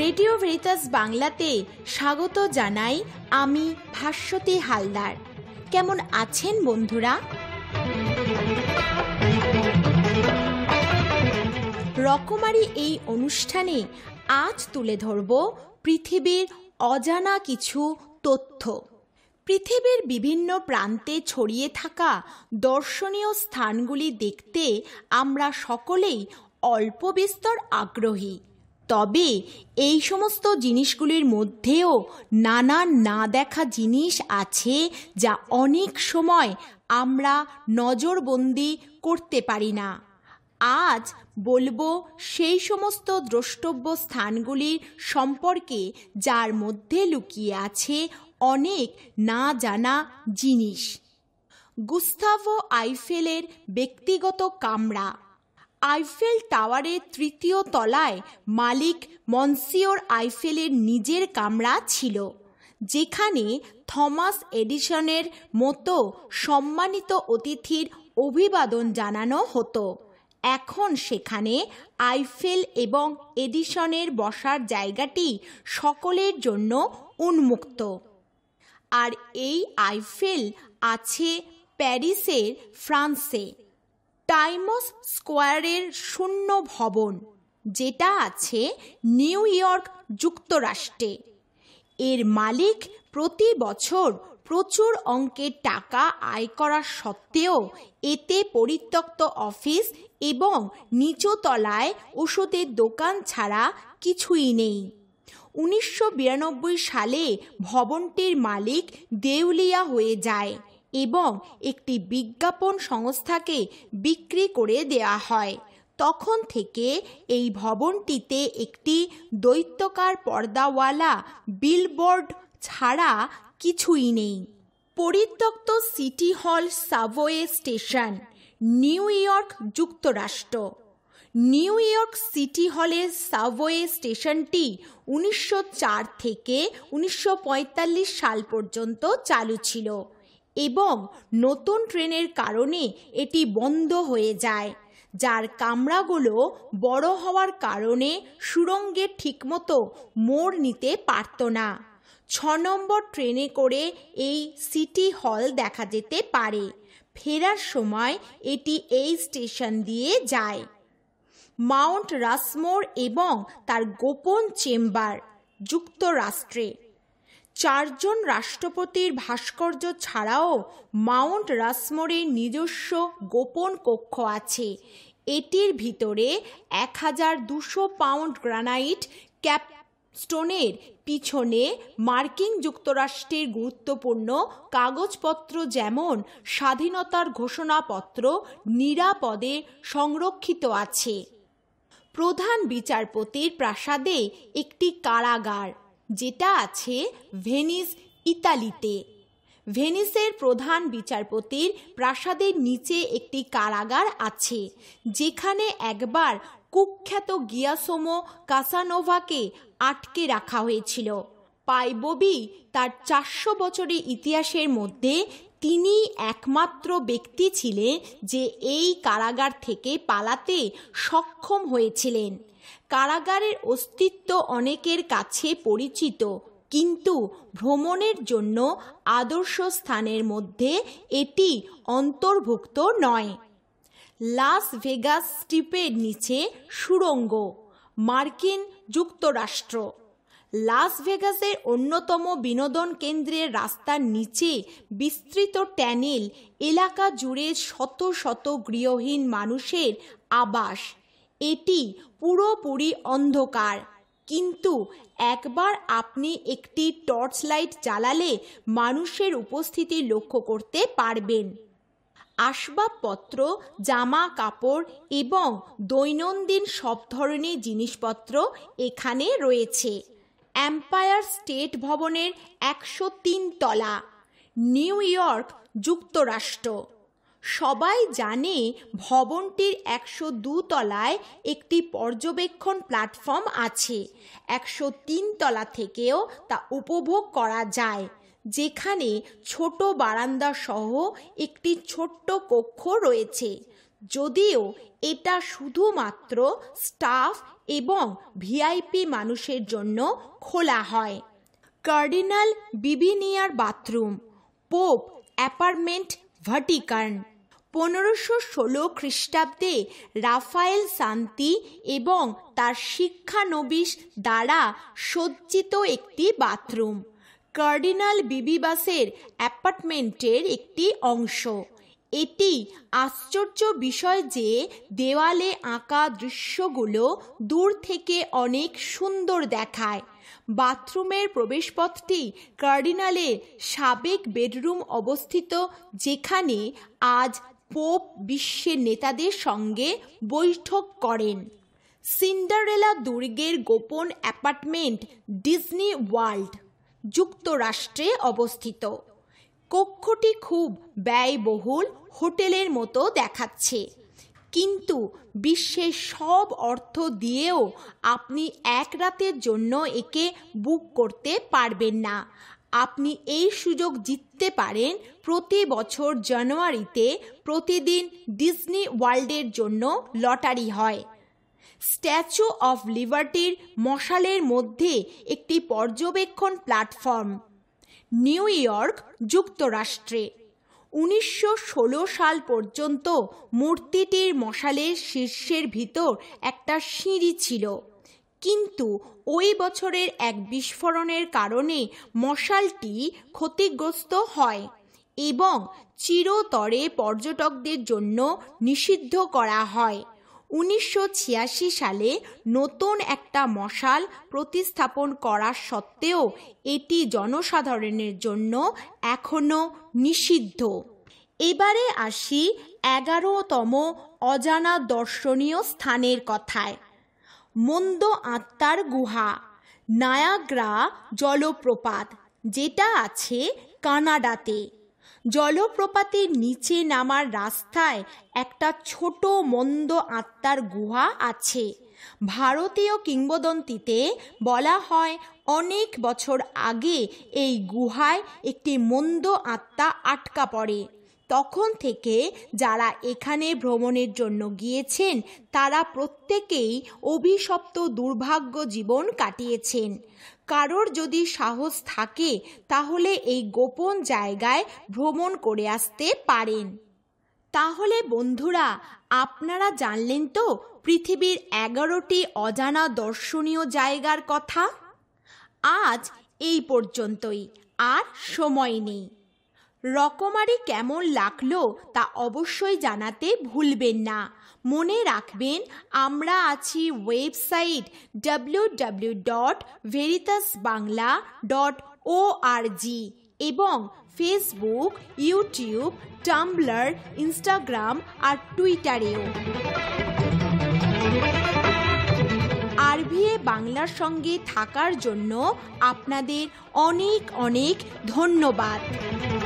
radio Veritas বাংলাতে স্বাগত জানাই আমি ভাস্বতী হালদার কেমন আছেন বন্ধুরা রকমারি এই অনুষ্ঠানে আজ তুলে ধরব পৃথিবীর অজানা কিছু তথ্য পৃথিবীর বিভিন্ন প্রান্তে ছড়িয়ে থাকা দর্শনীয় স্থানগুলি দেখতে আমরা সকলেই অল্প বিস্তর আগ্রহী তবে এই সমস্ত জিনিসগুলির মধ্যেও নানা না দেখা জিনিস আছে যা অনেক সময় আমরা নজরবন্দি করতে পারি না আজ বলবো সেই সমস্ত দ্রষ্টব্য স্থানগুলির সম্পর্কে যার মধ্যে লুকিয়ে আছে অনেক না জানা জিনিস গুস্তাভো আইফেলের ব্যক্তিগত কামরা আইফেল টাওয়ারের তৃতীয় তলায় মালিক মনসিওর আইফেলের নিজের কামরা ছিল যেখানে থমাস এডিসনের মতো সম্মানিত অতিথির অভিবাদন জানানো হতো এখন সেখানে আইফেল এবং এডিসনের বসার জায়গাটি সকলের জন্য উন্মুক্ত আর এই আইফেল আছে প্যারিসের ফ্রান্সে টাইমস স্কোয়ারের শূন্য ভবন যেটা আছে নিউ ইয়র্ক যুক্তরাষ্ট্রে এর মালিক প্রতি বছর প্রচুর অঙ্কের টাকা আয় করা সত্ত্বেও এতে পরিত্যক্ত অফিস এবং নিচতলায় ওষুধের দোকান ছাড়া কিছুই নেই উনিশশো সালে ভবনটির মালিক দেউলিয়া হয়ে যায় এবং একটি বিজ্ঞাপন সংস্থাকে বিক্রি করে দেয়া হয় তখন থেকে এই ভবনটিতে একটি দৈত্যকার পর্দাওয়ালা বিলবোর্ড ছাড়া কিছুই নেই পরিত্যক্ত city hall subway station New York যুক্তরাষ্ট্র নিউ ইয়র্ক সিটি হলের সাবওয়ে স্টেশনটি উনিশশো থেকে উনিশশো সাল পর্যন্ত চালু ছিল এবং নতুন ট্রেনের কারণে এটি বন্ধ হয়ে যায় যার কামরাগুলো বড় হওয়ার কারণে সুরঙ্গে ঠিকমতো মোড় নিতে পারত না ছ নম্বর ট্রেনে করে এই সিটি হল দেখা যেতে পারে ফেরার সময় এটি এই স্টেশন দিয়ে যায় মাউন্ট রাসমোর এবং তার গোপন চেম্বার যুক্তরাষ্ট্রে চারজন রাষ্ট্রপতির ভাস্কর্য ছাড়াও মাউন্ট রাসমোরের নিজস্ব গোপন কক্ষ আছে এটির ভিতরে এক হাজার দুশো পাউন্ড গ্রানাইট ক্যাপ স্টোনের পিছনে মার্কিন যুক্তরাষ্ট্রের গুরুত্বপূর্ণ কাগজপত্র যেমন স্বাধীনতার ঘোষণাপত্র নিরাপদে সংরক্ষিত আছে প্রধান বিচারপতির প্রাসাদে একটি কারাগার যেটা আছে ভেনিস ইতালিতে ভেনিসের প্রধান বিচারপতির প্রাসাদের নিচে একটি কারাগার আছে যেখানে একবার কুখ্যাত গিয়াসোমো কাসানোভাকে আটকে রাখা হয়েছিল পাইববি তার চারশো বছরের ইতিহাসের মধ্যে তিনি একমাত্র ব্যক্তি ছিলেন যে এই কারাগার থেকে পালাতে সক্ষম হয়েছিলেন কারাগারের অস্তিত্ব অনেকের কাছে পরিচিত কিন্তু ভ্রমণের জন্য আদর্শ স্থানের মধ্যে এটি অন্তর্ভুক্ত নয় লাস ভেগাস স্টিপের নিচে সুড়ঙ্গ মার্কিন যুক্তরাষ্ট্র লাস ভেগাসের অন্যতম বিনোদন কেন্দ্রের রাস্তার নিচে বিস্তৃত ট্যানেল এলাকা জুড়ে শত শত গৃহহীন মানুষের আবাস এটি পুরোপুরি অন্ধকার কিন্তু একবার আপনি একটি টর্চ লাইট জ্বালালে মানুষের উপস্থিতি লক্ষ্য করতে পারবেন আসবাবপত্র জামা কাপড় এবং দৈনন্দিন সব ধরনের জিনিসপত্র এখানে রয়েছে এম্পায়ার স্টেট ভবনের একশো তিন তলা নিউ ইয়র্ক যুক্তরাষ্ট্র সবাই জানে ভবনটির একশো তলায় একটি পর্যবেক্ষণ প্ল্যাটফর্ম আছে একশো তিন তলা থেকেও তা উপভোগ করা যায় যেখানে ছোট বারান্দা সহ একটি ছোট্ট কক্ষ রয়েছে যদিও এটা শুধুমাত্র স্টাফ এবং ভিআইপি মানুষের জন্য খোলা হয় কার্ডিনাল বিবিনিয়ার বাথরুম পোপ অ্যাপার্টমেন্ট ভার্টিকার্ন পনেরোশো ষোলো খ্রিস্টাব্দে রাফায়েল শান্তি এবং তার শিক্ষানবিশ দ্বারা সজ্জিত একটি বাথরুম কার্ডিনাল বিবিবাসের অ্যাপার্টমেন্টের একটি অংশ এটি আশ্চর্য বিষয় যে দেওয়ালে আঁকা দৃশ্যগুলো দূর থেকে অনেক সুন্দর দেখায় বাথরুমের প্রবেশপথটি কার্ডিনালে সাবেক বেডরুম অবস্থিত যেখানে আজ পোপ বিশ্বের নেতাদের সঙ্গে বৈঠক করেন সিন্ডারেলা দুর্গের গোপন অ্যাপার্টমেন্ট ডিজনি ওয়ার্ল্ড যুক্তরাষ্ট্রে অবস্থিত কক্ষটি খুব ব্যয়বহুল হোটেলের মতো দেখাচ্ছে কিন্তু বিশ্বের সব অর্থ দিয়েও আপনি এক রাতের জন্য একে বুক করতে পারবেন না আপনি এই সুযোগ জিততে পারেন প্রতি বছর জানুয়ারিতে প্রতিদিন ডিজনি ওয়ার্ল্ডের জন্য লটারি হয় স্ট্যাচু অফ লিবার্টির মশালের মধ্যে একটি পর্যবেক্ষণ প্ল্যাটফর্ম নিউ ইয়র্ক যুক্তরাষ্ট্রে উনিশশো সাল পর্যন্ত মূর্তিটির মশালের শীর্ষের ভিতর একটা সিঁড়ি ছিল কিন্তু ওই বছরের এক বিস্ফোরণের কারণে মশালটি ক্ষতিগ্রস্ত হয় এবং চিরতরে পর্যটকদের জন্য নিষিদ্ধ করা হয় উনিশশো সালে নতুন একটা মশাল প্রতিস্থাপন করা সত্ত্বেও এটি জনসাধারণের জন্য এখনও নিষিদ্ধ এবারে আসি এগারোতম অজানা দর্শনীয় স্থানের কথায় মন্দ আত্মার গুহা নায়াগ্রা জলপ্রপাত যেটা আছে কানাডাতে জলপ্রপাতের নিচে নামার রাস্তায় একটা ছোট মন্দ আত্মার গুহা আছে ভারতীয় কিংবদন্তিতে বলা হয় অনেক বছর আগে এই গুহায় একটি মন্দ আত্মা আটকা পড়ে তখন থেকে যারা এখানে ভ্রমণের জন্য গিয়েছেন তারা প্রত্যেকেই অভিশপ্ত দুর্ভাগ্য জীবন কাটিয়েছেন কারোর যদি সাহস থাকে তাহলে এই গোপন জায়গায় ভ্রমণ করে আসতে পারেন তাহলে বন্ধুরা আপনারা জানলেন তো পৃথিবীর এগারোটি অজানা দর্শনীয় জায়গার কথা আজ এই পর্যন্তই আর সময় নেই রকমারি কেমন লাগলো তা অবশ্যই জানাতে ভুলবেন না মনে রাখবেন আমরা আছি website W W dot Veritas Bangla dot ও এবং ফেসবুক ইউটিউব টাম্বলার ইনস্টাগ্রাম আর টুইটারেও আরবিএ বাংলার সঙ্গে থাকার জন্য আপনাদের অনেক অনেক ধন্যবাদ